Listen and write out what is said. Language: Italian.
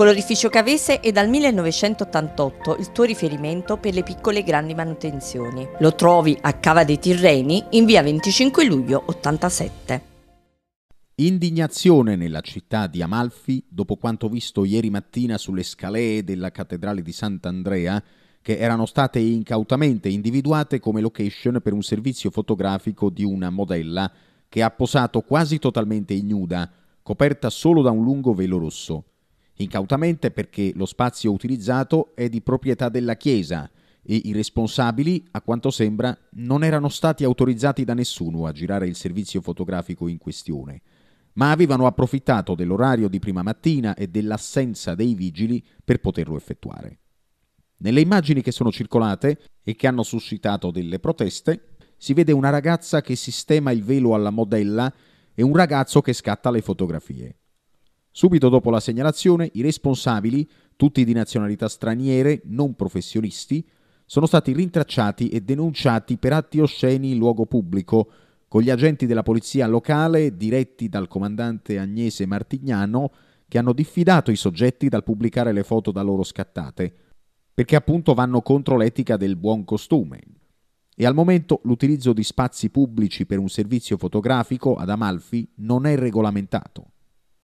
Colorificio Cavese è dal 1988 il tuo riferimento per le piccole e grandi manutenzioni. Lo trovi a Cava dei Tirreni in via 25 luglio 87. Indignazione nella città di Amalfi dopo quanto visto ieri mattina sulle scalee della cattedrale di Sant'Andrea che erano state incautamente individuate come location per un servizio fotografico di una modella che ha posato quasi totalmente ignuda, coperta solo da un lungo velo rosso incautamente perché lo spazio utilizzato è di proprietà della Chiesa e i responsabili, a quanto sembra, non erano stati autorizzati da nessuno a girare il servizio fotografico in questione, ma avevano approfittato dell'orario di prima mattina e dell'assenza dei vigili per poterlo effettuare. Nelle immagini che sono circolate e che hanno suscitato delle proteste, si vede una ragazza che sistema il velo alla modella e un ragazzo che scatta le fotografie. Subito dopo la segnalazione, i responsabili, tutti di nazionalità straniere, non professionisti, sono stati rintracciati e denunciati per atti osceni in luogo pubblico, con gli agenti della polizia locale diretti dal comandante Agnese Martignano, che hanno diffidato i soggetti dal pubblicare le foto da loro scattate, perché appunto vanno contro l'etica del buon costume. E al momento l'utilizzo di spazi pubblici per un servizio fotografico ad Amalfi non è regolamentato.